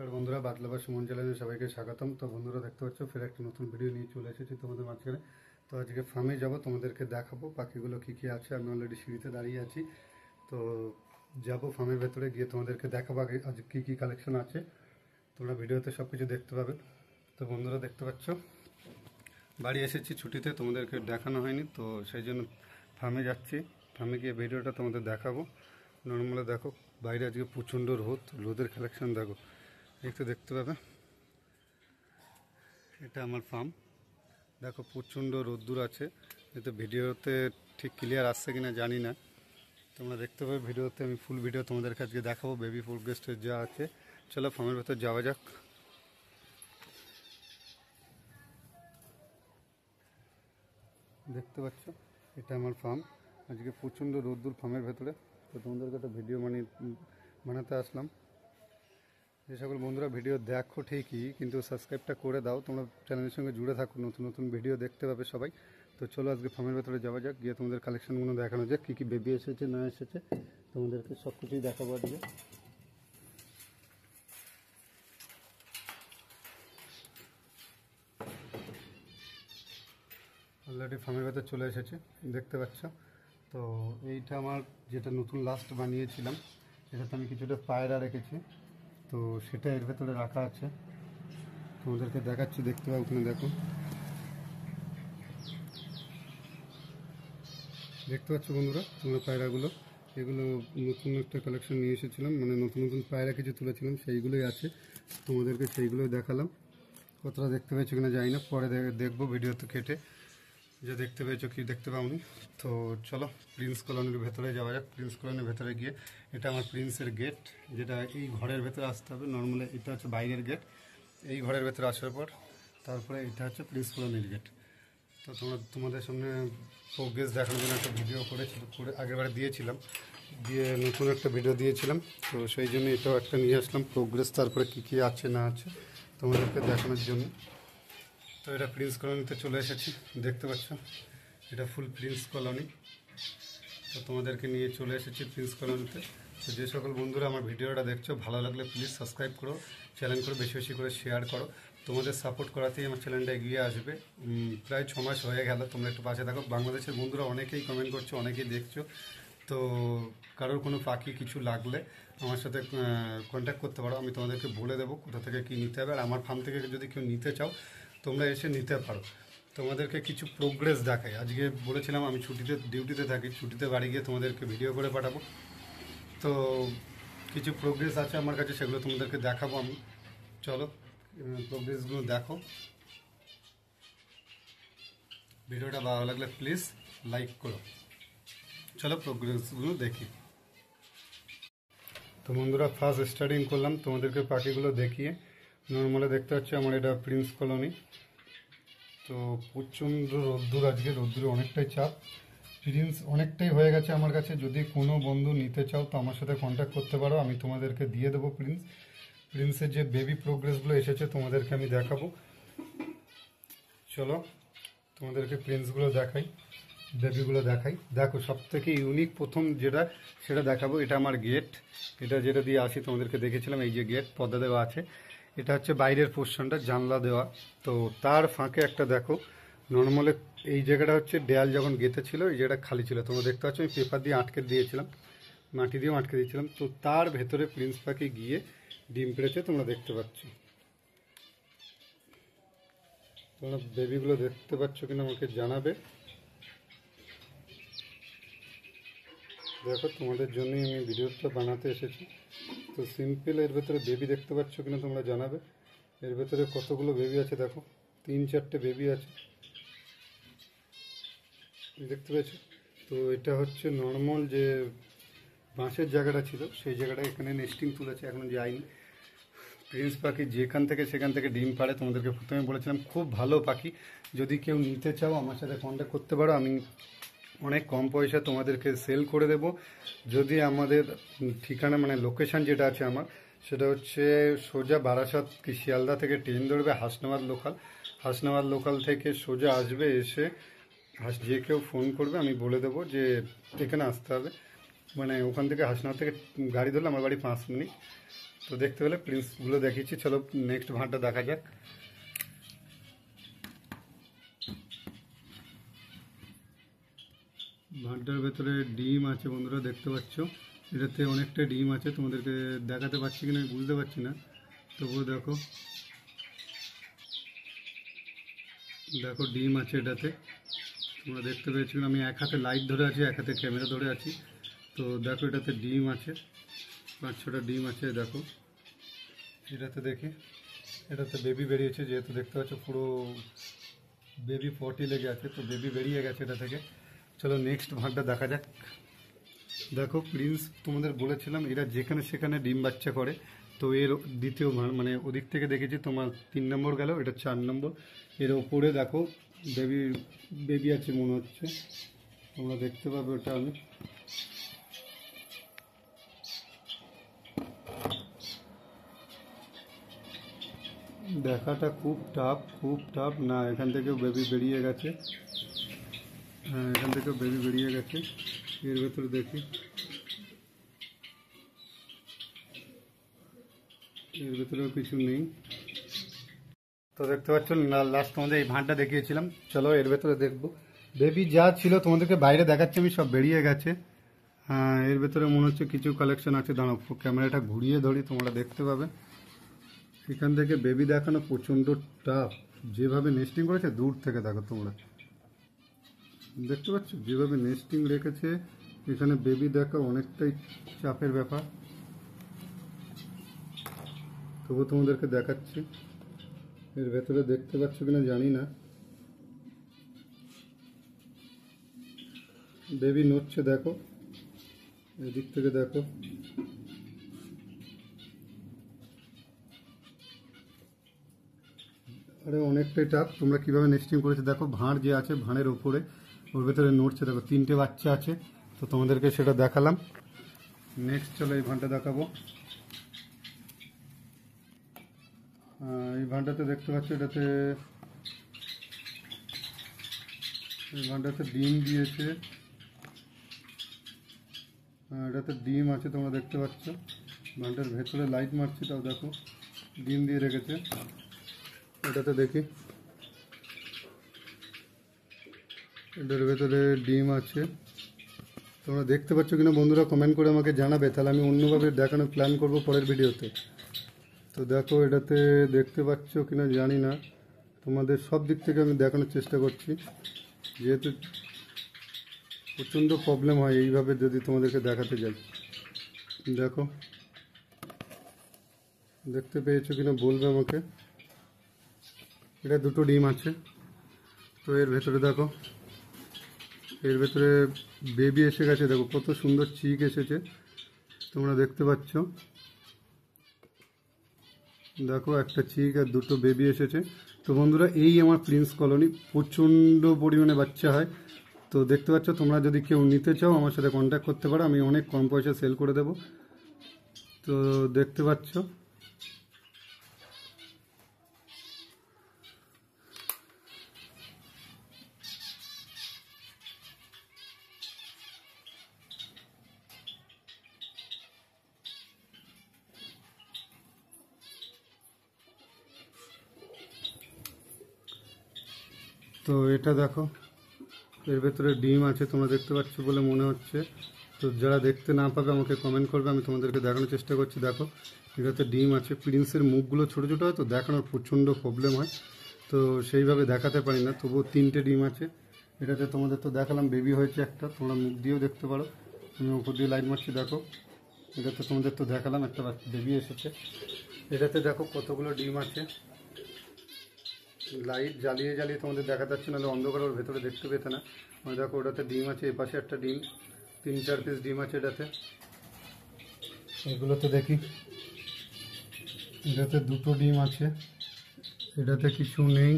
তার বন্ধুরা বাদলাবাস মন চ্যানেলে সবাইকে স্বাগতম তো বন্ধুরা দেখতে পাচ্ছ ফের একটা নতুন ভিডিও নিয়ে চলে এসেছি তোমাদের মাঝখানে তো আজকে ফার্মে যাব তোমাদেরকে দেখাবো পাখিগুলো কি কি আছে আমি অলরেডি সিঁড়িতে দাঁড়িয়ে আছি তো যাব ফার্মের ভেতরে গিয়ে তোমাদেরকে দেখাবো আজ কি কি কালেকশন আছে তোমরা ভিডিওতে সব কিছু দেখতে পাবে তো বন্ধুরা দেখতে পাচ্ছ বাড়ি এসেছি ছুটিতে তোমাদেরকে দেখানো হয়নি তো সেই জন্য ফার্মে যাচ্ছি ফার্মে গিয়ে ভিডিওটা তোমাদের দেখাবো নর্মালে দেখো বাইরে আজকে প্রচণ্ড রোদ রোদের কালেকশন দেখো একটু দেখতে পাবে এটা আমার ফার্ম দেখো প্রচণ্ড রোদ্দুর আছে কিন্তু ভিডিওতে ঠিক ক্লিয়ার আসছে কিনা জানি না তোমরা দেখতে পাবে ভিডিওতে আমি ফুল ভিডিও তোমাদের কাছে দেখাবো বেবি ফুল গেস্টের যা আছে চলো ফার্মের ভেতর যাওয়া যাক দেখতে পাচ্ছ এটা আমার ফার্ম আজকে প্রচণ্ড রোদ্দুর ফার্মের ভেতরে তো তোমাদেরকে একটা ভিডিও মানে বানাতে আসলাম যে সকল বন্ধুরা ভিডিও দেখো ঠিকই কিন্তু সাবস্ক্রাইবটা করে দাও তোমরা চ্যানেলের সঙ্গে জুড়ে থাকো নতুন নতুন ভিডিও দেখতে পাবে সবাই তো চলো আজকে ফার্মের ভেতরে যাওয়া যাক গিয়ে তোমাদের কালেকশনগুলো দেখানো যাক কী কী বেবি এসেছে না এসেছে তোমাদেরকে সব কিছুই দেখাবো আজকে অলরেডি ফার্মের ভেতর চলে এসেছে দেখতে পাচ্ছ তো এইটা আমার যেটা নতুন লাস্ট বানিয়েছিলাম সেটাতে আমি কিছুটা পায়রা রেখেছি তো সেটা এর ভেতরে রাখা আছে তোমাদেরকে দেখাচ্ছি দেখতে পাও ওখানে দেখো দেখতে পাচ্ছ বন্ধুরা তোমরা পায়রাগুলো এগুলো নতুন একটা কালেকশন নিয়ে এসেছিলাম মানে নতুন নতুন পায়রা কিছু তুলেছিলাম সেইগুলোই আছে তোমাদেরকে সেইগুলোই দেখালাম কতটা দেখতে পেয়েছো কিনা জানি না পরে দেখবো ভিডিও তো কেটে যে দেখতে পেয়েছো কি দেখতে পাওনি তো চলো প্রিন্স কলোনির ভেতরে যাওয়া যাক প্রিন্স কলোনির ভেতরে গিয়ে এটা আমার প্রিন্সের গেট যেটা এই ঘরের ভেতরে আসতে হবে নর্মালি এটা হচ্ছে বাইরের গেট এই ঘরের ভেতরে আসার পর তারপরে এটা হচ্ছে প্রিন্স কলোনির গেট তো তোমরা তোমাদের সামনে প্রোগ্রেস দেখানোর জন্য একটা ভিডিও করেছিল করে আগেরবারে দিয়েছিলাম দিয়ে নতুন একটা ভিডিও দিয়েছিলাম তো সেই জন্য এটাও একটা নিয়ে আসলাম প্রোগ্রেস তারপরে কী কী আছে না আছে তোমাদেরকে দেখানোর জন্য তো এটা প্রিন্স কলোনিতে চলে এসেছি দেখতে পাচ্ছ এটা ফুল প্রিন্স কলোনি তো তোমাদেরকে নিয়ে চলে এসেছি প্রিন্স কলোনিতে তো যে সকল বন্ধুরা আমার ভিডিওটা দেখছো ভালো লাগলে প্লিজ সাবস্ক্রাইব করো চ্যানেল করে বেশি বেশি করে শেয়ার করো তোমাদের সাপোর্ট করাতেই আমার চ্যানেলটা এগিয়ে আসবে প্রায় ছ মাস হয়ে গেল তোমরা একটু পাশে থাকো বাংলাদেশের বন্ধুরা অনেকেই কমেন্ট করছো অনেকেই দেখছো তো কারোর কোনো পাখি কিছু লাগলে আমার সাথে কন্ট্যাক্ট করতে পারো আমি তোমাদেরকে বলে দেবো কোথা থেকে কী নিতে হবে আর আমার ফার্ম থেকে যদি কেউ নিতে চাও তোমরা এসে নিতে পারো তোমাদেরকে কিছু প্রোগ্রেস দেখাই আজকে বলেছিলাম আমি ছুটিতে ডিউটিতে থাকি ছুটিতে বাড়ি গিয়ে তোমাদেরকে ভিডিও করে পাঠাবো তো কিছু প্রোগ্রেস আছে আমার কাছে সেগুলো তোমাদেরকে দেখাবো আমি চলো প্রোগ্রেসগুলো দেখো ভিডিওটা ভালো লাগলে প্লিজ লাইক করো চলো প্রোগ্রেসগুলো দেখি তো বন্ধুরা ফার্স্ট স্টার্টিং করলাম তোমাদেরকে পাখিগুলো দেখিয়ে নর্মালে দেখতে হচ্ছে আমার এটা প্রিন্স কলোনি তো প্রচণ্ড রোদ্দুর আজকে রোদ্দুরে অনেকটাই চাপ রিডিংস অনেকটাই হয়ে গেছে আমার কাছে যদি কোনো বন্ধু নিতে চাও তো আমার সাথে কন্ট্যাক্ট করতে পারো আমি তোমাদেরকে দিয়ে দেবো প্রিন্স প্রিন্সের যে বেবি প্রোগ্রেসগুলো এসেছে তোমাদেরকে আমি দেখাবো চলো তোমাদেরকে প্রিন্সগুলো দেখাই বেবিগুলো দেখাই দেখো সব থেকে ইউনিক প্রথম যেটা সেটা দেখাবো এটা আমার গেট এটা যেটা দিয়ে আসি তোমাদেরকে দেখেছিলাম এই যে গেট পদ্মা দেওয়া আছে এটা হচ্ছে বাইরের পোর্শনটা জানলা দেওয়া তো তার ফাঁকে একটা দেখো নর্মালে এই জায়গাটা হচ্ছে দেয়াল যখন গেতে ছিল এই জায়গাটা খালি ছিল তোমরা দেখতে পাচ্ছ আমি পেপার দিয়ে আটকে দিয়েছিলাম মাটি দিয়েও আটকে দিয়েছিলাম তো তার ভেতরে প্রিন্স পাখি গিয়ে ডিম পেড়েছে তোমরা দেখতে পাচ্ছ তোমরা বেবিগুলো দেখতে পাচ্ছ কিনা আমাকে জানাবে দেখো তোমাদের জন্যই আমি ভিডিওটা বানাতে এসেছি তো সিম্পল এর ভেতরে বেবি দেখতে পাচ্ছ কিনা তোমরা জানাবে এর ভেতরে কতগুলো বেবি আছে দেখো তিন চারটে বেবি আছে দেখতে পাচ্ছ তো এটা হচ্ছে নর্মাল যে বাঁশের জায়গাটা ছিল সেই জায়গাটা এখানে নেস্টিং তুলেছে এখন যাইনি প্রিন্স পাখি যেখান থেকে সেখান থেকে ডিম পাড়ে তোমাদেরকে প্রথমে বলেছিলাম খুব ভালো পাখি যদি কেউ নিতে চাও আমার সাথে কন্ট্যাক্ট করতে পারো আমি অনেক কম পয়সা তোমাদেরকে সেল করে দেব যদি আমাদের ঠিকানা মানে লোকেশান যেটা আছে আমার সেটা হচ্ছে সোজা বারাসাত কি শিয়ালদা থেকে ট্রেন ধরবে হাসনাবাদ লোকাল হাসনাবাদ লোকাল থেকে সোজা আসবে এসে যে কেউ ফোন করবে আমি বলে দেব যে এখানে আসতে হবে মানে ওখান থেকে হাসনাবাদ থেকে গাড়ি ধরলে আমার বাড়ি পাঁচ মিনিট তো দেখতে পেলে প্রিন্সগুলো দেখিয়েছি চলো নেক্সট ভাঁটা দেখা যাক ভাতটার ভেতরে ডিম আছে বন্ধুরা দেখতে পাচ্ছ এটাতে অনেকটা ডিম আছে তোমাদেরকে দেখাতে পারছি কিনা বুঝতে পারছি না তবুও দেখো দেখো ডিম আছে এটাতে তোমরা দেখতে পেয়েছি আমি এক হাতে লাইট ধরে আছি এক হাতে ক্যামেরা ধরে আছি তো দেখো এটাতে ডিম আছে পাঁচ ছটা ডিম আছে দেখো এটাতে দেখি এটাতে বেবি বেরিয়েছে যেহেতু দেখতে পাচ্ছ পুরো বেবি ফটি লেগে আছে তো বেবি বেরিয়ে গেছে এটা থেকে চলো নেক্সট ভাগটা দেখা যাক দেখো প্রিন্স তোমাদের বলেছিলাম এরা যেখানে সেখানে ডিম বাচ্চা করে তো এর দ্বিতীয় মানে ওদিক থেকে দেখেছি তোমার তিন নম্বর গেল এটা চার নম্বর এর ওপরে দেখো বেবি বেবি আছে মনে হচ্ছে তোমরা দেখতে পাবে ওটা আমি দেখাটা খুব টাফ খুব টাফ না এখান থেকে বেবি বেরিয়ে গেছে হ্যাঁ এখান থেকে বেবি বেরিয়ে গেছে এর ভেতরে দেখি এর ভেতরেও কিছু নেই তো দেখতে পাচ্ছ লাস্ট তোমাদের এই ভাঁড়টা দেখিয়েছিলাম চলো এর ভেতরে দেখবো বেবি যা ছিল তোমাদেরকে বাইরে দেখাচ্ছি আমি সব বেরিয়ে গেছে হ্যাঁ এর ভেতরে মনে হচ্ছে কিছু কালেকশন আছে দাঁড়ো ক্যামেরাটা ঘুরিয়ে ধরি তোমরা দেখতে পাবে এখান থেকে বেবি দেখানো প্রচণ্ড টাফ যেভাবে নেস্টিং করেছে দূর থেকে দেখো তোমরা দেখতে পাচ্ছ যেভাবে নেস্টিং রেখেছে এখানে বেবি দেখা অনেকটাই চাপের ব্যাপার তবু তোমাদেরকে দেখাচ্ছি এর ভেতরে দেখতে পাচ্ছ কিনা জানি না বেবি নড়ছে দেখো এদিক থেকে দেখো আরে অনেকটাই টাপ তোমরা কিভাবে নেস্টিং করেছো দেখো ভাঁড় যে আছে ভাঁড়ের ওপরে ওর ভেতরে নড়ছে দেখো তিনটে বাচ্চা আছে তো তোমাদেরকে সেটা দেখালাম নেক্সট চলো এই ভানটা দেখাবো এই ভানটাতে দেখতে পাচ্ছ এটাতে এই ভানটাতে ডিম দিয়েছে এটাতে ডিম আছে তোমরা দেখতে পাচ্ছ ভানটার ভেতরে লাইট মারছে তাও দেখো ডিম দিয়ে রেখেছে এটাতে দেখি এটার ভেতরে ডিম আছে তোমরা দেখতে পাচ্ছ কিনা বন্ধুরা কমেন্ট করে আমাকে জানাবে তাহলে আমি অন্যভাবে দেখানোর প্ল্যান করব পরের ভিডিওতে তো দেখো এটাতে দেখতে পাচ্ছ কিনা জানি না তোমাদের সব দিক থেকে আমি দেখানোর চেষ্টা করছি যেহেতু প্রচণ্ড প্রবলেম হয় এইভাবে যদি তোমাদেরকে দেখাতে যাই দেখো দেখতে পেয়েছো কিনা বলবে আমাকে এটা দুটো ডিম আছে তো এর ভেতরে দেখো এর ভেতরে বেবি এসে গেছে দেখো কত সুন্দর চিক এসেছে তোমরা দেখতে পাচ্ছ দেখো একটা চিক আর দুটো বেবি এসেছে তো বন্ধুরা এই আমার প্রিন্স কলোনি প্রচণ্ড পরিমাণে বাচ্চা হয় তো দেখতে পাচ্ছ তোমরা যদি কেউ নিতে চাও আমার সাথে কন্ট্যাক্ট করতে পারো আমি অনেক কম পয়সা সেল করে দেবো তো দেখতে পাচ্ছ তো এটা দেখো এর ভেতরে ডিম আছে তোমরা দেখতে পাচ্ছ বলে মনে হচ্ছে তো যারা দেখতে না পাবে আমাকে কমেন্ট করবে আমি তোমাদেরকে দেখানোর চেষ্টা করছি দেখো এটাতে ডিম আছে প্রিন্সের মুখগুলো ছোটো ছোটো হয় তো দেখানোর প্রচণ্ড প্রবলেম হয় তো সেইভাবে দেখাতে পারি না তবুও তিনটে ডিম আছে এটাতে তোমাদের তো দেখালাম বেবি হয়েছে একটা তোমরা মুখ দিয়েও দেখতে পারো আমি উপর দিয়ে লাইট মারছি দেখো এটাতে তোমাদের তো দেখালাম একটা বেবি এসেছে এটাতে দেখো কতগুলো ডিম আছে লাইট জ্বালিয়ে জ্বালিয়ে তোমাদের দেখাতে পারছি নাহলে অন্ধকার ওর ভেতরে দেখতে পেতে না মানে দেখো ওটাতে ডিম আছে এপাশে একটা ডিম তিন চার পিস ডিম আছে এটাতে এগুলোতে দেখি এটাতে দুটো ডিম আছে এটাতে কিছু নেই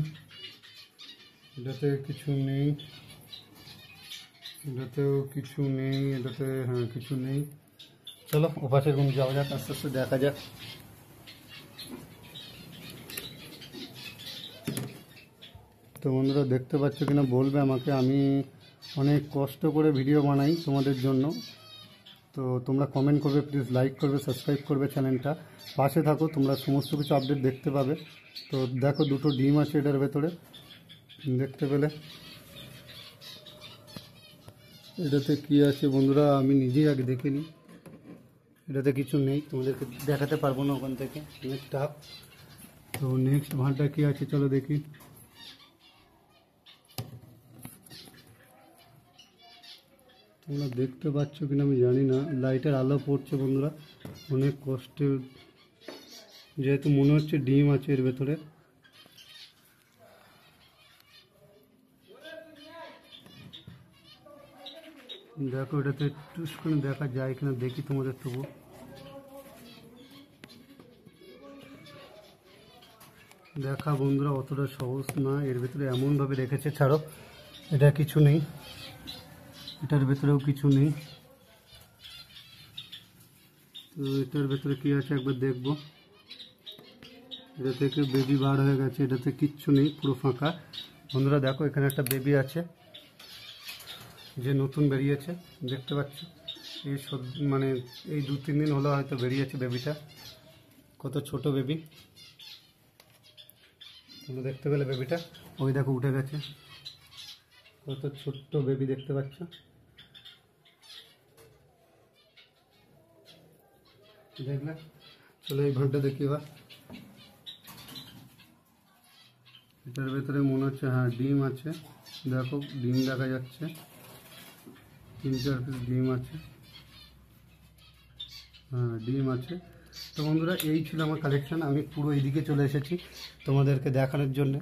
এটাতে কিছু নেই এটাতেও কিছু নেই এটাতে হ্যাঁ কিছু নেই চলো ওপাশে ঘুম যাওয়া যাক আস্তে আস্তে দেখা যাক তো বন্ধুরা দেখতে পাচ্ছ কিনা বলবে আমাকে আমি অনেক কষ্ট করে ভিডিও বানাই তোমাদের জন্য তো তোমরা কমেন্ট করবে প্লিজ লাইক করবে সাবস্ক্রাইব করবে চ্যানেলটা পাশে থাকো তোমরা সমস্ত কিছু আপডেট দেখতে পাবে তো দেখো দুটো ডিম আছে এটার ভেতরে দেখতে পেলে এটাতে কি আছে বন্ধুরা আমি নিজেই আগে দেখে নিই এটাতে কিছু নেই তোমাদেরকে দেখাতে পারবো না ওখান থেকে অনেক টাফ তো নেক্সট ভাঁটা কী আছে চলো দেখি তোমরা দেখতে পাচ্ছ কিনা আমি জানি না লাইটের আলো পড়ছে বন্ধুরা অনেক কষ্টে যেহেতু মনে হচ্ছে ডিম আছে এর ভেতরে দেখো এটাতে টুস করে দেখা যায় কিনা দেখি তোমাদের তবু দেখা বন্ধুরা অতটা সহজ না এর ভেতরে এমনভাবে রেখেছে ছাড়ো এটা কিছু নেই এটার ভেতরেও কিছু নেই তো এটার ভেতরে কি আছে একবার দেখব এটা থেকে বেবি বার হয়ে গেছে এটাতে কিচ্ছু নেই পুরো ফাঁকা বন্ধুরা দেখো এখানে একটা বেবি আছে যে নতুন বেরিয়েছে দেখতে পাচ্ছ এই মানে এই দু তিন দিন হলো হয়তো বেরিয়েছে বেবিটা কত ছোট বেবি তোমরা দেখতে পেলে বেবিটা ওই দেখো উঠে গেছে কত ছোট্ট বেবি দেখতে পাচ্ছ দেখলে চলো এই ভাগটা দেখি এবার এটার ভেতরে মনে হচ্ছে হ্যাঁ ডিম আছে দেখো ডিম দেখা যাচ্ছে তিন চার পিস ডিম আছে হ্যাঁ ডিম আছে তো বন্ধুরা এই ছিল আমার কালেকশান আমি পুরো এইদিকে চলে এসেছি তোমাদেরকে দেখানোর জন্য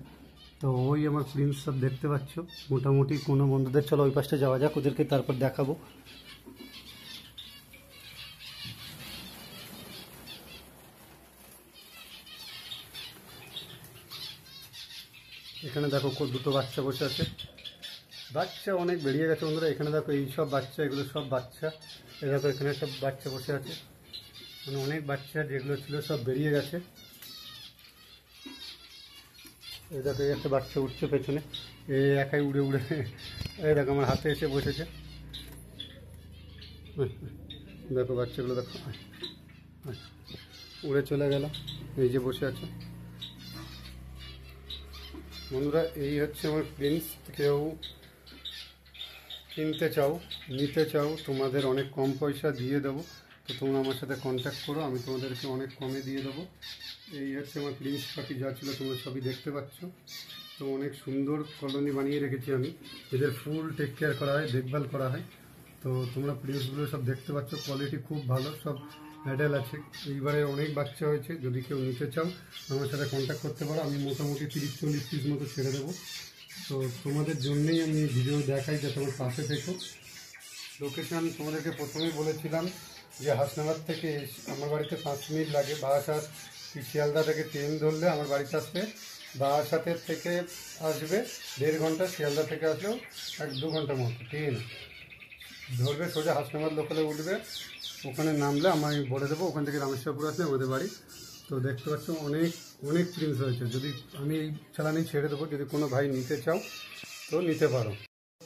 তো ওই আমার প্রিন্স সব দেখতে পাচ্ছ মোটামুটি কোনো বন্ধুদের চলো ওই পাশটা যাওয়া যাক ওদেরকে তারপর দেখাবো এখানে দেখো দুটো বাচ্চা বসে আছে বাচ্চা অনেক বেরিয়ে গেছে বন্ধুরা এখানে দেখো এই সব বাচ্চা এগুলো সব বাচ্চা এ দেখো এখানে সব বাচ্চা বসে আছে মানে অনেক বাচ্চা যেগুলো ছিল সব বেরিয়ে গেছে এ দেখো একটা বাচ্চা উঠছে পেছনে এ একাই উড়ে উড়ে এই দেখো আমার হাতে এসে বসেছে দেখো বাচ্চাগুলো দেখো উড়ে চলে গেল এই যে বসে আছে বন্ধুরা এই হচ্ছে আমার প্রিন্স কেউ কিনতে চাও নিতে চাও তোমাদের অনেক কম পয়সা দিয়ে দেবো তো তোমরা আমার সাথে কন্ট্যাক্ট করো আমি তোমাদেরকে অনেক কমে দিয়ে দেবো এই হচ্ছে আমার প্রিন্স পাখি যা ছিল তোমরা সবই দেখতে পাচ্ছ তো অনেক সুন্দর কলোনি বানিয়ে রেখেছি আমি এদের ফুল টেক কেয়ার করা হয় দেখভাল করা হয় তো তোমরা প্রিন্সগুলো সব দেখতে পাচ্ছ কোয়ালিটি খুব ভালো সব অ্যাডাল আছে এইবারে অনেক বাচ্চা হয়েছে যদি কেউ নিতে চাও আমার সাথে কন্ট্যাক্ট করতে পারো আমি মোটামুটি তিরিশ চল্লিশ পিস মতো ছেড়ে দেবো তো তোমাদের জন্যেই আমি ভিডিও দেখাই যে তোমার পাশে থেকো লোকেশান তোমাদেরকে প্রথমেই বলেছিলাম যে হাসনাবাদ থেকে আমার বাড়িতে পাঁচ মিনিট লাগে বারাসাত শিয়ালদা থেকে ট্রেন ধরলে আমার বাড়িতে আসবে বারাসাতের থেকে আসবে দেড় ঘন্টা শিয়ালদা থেকে আসলেও এক দু ঘন্টার মতো ট্রেন ধরবে সোজা হাসনাবাদ লোকালে উঠবে ওখানে নামলে আমি বলে দেবো ওখান থেকে রামেশ্বরপুর আছে ওদের বাড়ি তো দেখতে পাচ্ছ অনেক অনেক প্রিন্স হয়েছে যদি আমি এই চালানি ছেড়ে দেবো যদি কোনো ভাই নিতে চাও তো নিতে পারো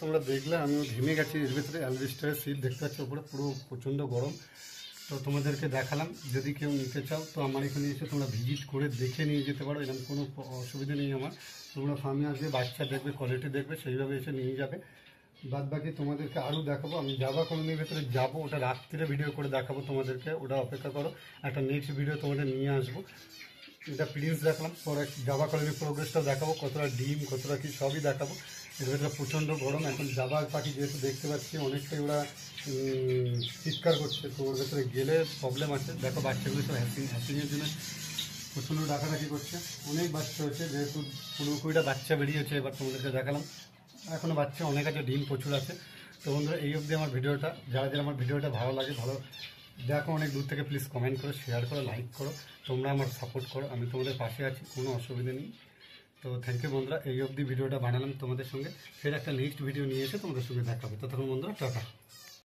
তোমরা দেখলে আমি ঘেমে গেছি এর ভিতরে অ্যালভেস্টারের সিট দেখতে পাচ্ছ ওপরে পুরো প্রচণ্ড গরম তো তোমাদেরকে দেখালাম যদি কেউ নিতে চাও তো আমার এখানে এসে তোমরা ভিজিট করে দেখে নিয়ে যেতে পারো এরকম কোনো অসুবিধা নেই আমার তোমরা ফার্মে আসবে বাচ্চা দেখবে কোয়ালিটি দেখবে সেইভাবে এসে নিয়ে যাবে বাদ বাকি তোমাদেরকে আরও দেখাবো আমি যাবা কোনোদিনের ভেতরে যাবো ওটা রাত্রিরে ভিডিও করে দেখাবো তোমাদেরকে ওটা অপেক্ষা করো একটা নেক্সট ভিডিও তোমাদের নিয়ে আসবো এটা প্রিন্স দেখলাম পরে জাবা কলোনির প্রোগ্রেসটা দেখাবো কতটা ডিম কতটা কি সবই দেখাবো এর ভেতরে প্রচণ্ড গরম এখন যাবা পাখি যেহেতু দেখতে পাচ্ছি অনেকটাই ওরা চিৎকার করছে তো ওর ভেতরে গেলে প্রবলেম আছে দেখো বাচ্চাগুলো সব হ্যাপিং হ্যাপিংয়ের জন্য প্রচণ্ড ডাকাডাকি করছে অনেক বাচ্চা হচ্ছে যেহেতু পনেরো কুড়িটা বাচ্চা বেরিয়েছে এবার তোমাদেরকে দেখালাম এখনও বাচ্চা অনেক আছে ডিম প্রচুর আছে তো বন্ধুরা এই অবধি আমার ভিডিওটা যারা যারা আমার ভিডিওটা ভালো লাগে ভালো দেখো অনেক দূর থেকে প্লিজ কমেন্ট করো শেয়ার করো লাইক করো তোমরা আমার সাপোর্ট করো আমি তোমাদের পাশে আছি কোনো অসুবিধা নেই তো থ্যাংক ইউ বন্ধুরা এই অবধি ভিডিওটা বানালাম তোমাদের সঙ্গে ফের একটা নেক্সট ভিডিও নিয়ে এসে তোমাদের সঙ্গে দেখাবে ততক্ষণ বন্ধুরা টাটা